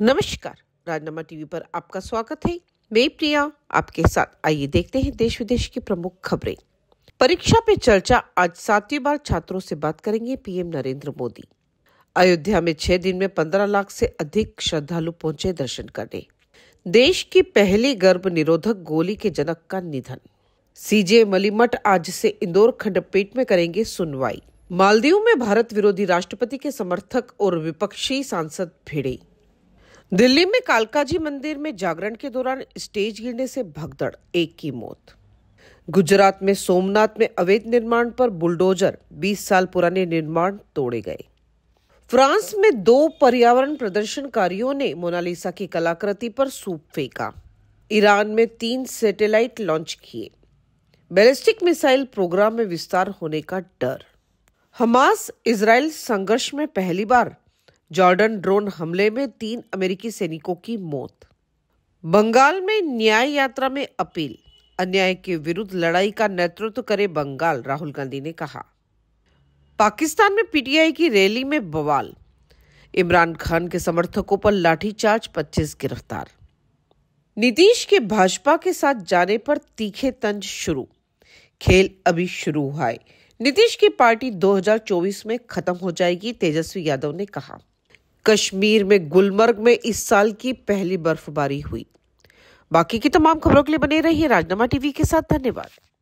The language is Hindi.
नमस्कार राजनामा टीवी पर आपका स्वागत है मैं प्रिया आपके साथ आइए देखते हैं देश विदेश की प्रमुख खबरें परीक्षा पे चर्चा आज सातवीं बार छात्रों से बात करेंगे पीएम नरेंद्र मोदी अयोध्या में छह दिन में पंद्रह लाख से अधिक श्रद्धालु पहुंचे दर्शन करने देश की पहली गर्भ निरोधक गोली के जनक का निधन सीजे मलिमठ आज से इंदौर खंडपीठ में करेंगे सुनवाई मालदीव में भारत विरोधी राष्ट्रपति के समर्थक और विपक्षी सांसद भिड़े दिल्ली में कालकाजी मंदिर में जागरण के दौरान स्टेज गिरने से भगदड़ एक की मौत गुजरात में सोमनाथ में अवैध निर्माण पर बुलडोजर 20 साल पुराने निर्माण तोड़े गए फ्रांस में दो पर्यावरण प्रदर्शनकारियों ने मोनालिसा की कलाकृति पर सूप फेंका ईरान में तीन सैटेलाइट लॉन्च किए बैलिस्टिक मिसाइल प्रोग्राम में विस्तार होने का डर हमास इसराइल संघर्ष में पहली बार जॉर्डन ड्रोन हमले में तीन अमेरिकी सैनिकों की मौत बंगाल में न्याय यात्रा में अपील अन्याय के विरुद्ध लड़ाई का नेतृत्व करे बंगाल राहुल गांधी ने कहा पाकिस्तान में पीटीआई की रैली में बवाल इमरान खान के समर्थकों पर लाठीचार्ज 25 गिरफ्तार नीतीश के भाजपा के साथ जाने पर तीखे तंज शुरू खेल अभी शुरू हुआ नीतीश की पार्टी 2024 में खत्म हो जाएगी तेजस्वी यादव ने कहा कश्मीर में गुलमर्ग में इस साल की पहली बर्फबारी हुई बाकी की तमाम खबरों के लिए बने रहिए राजनामा टीवी के साथ धन्यवाद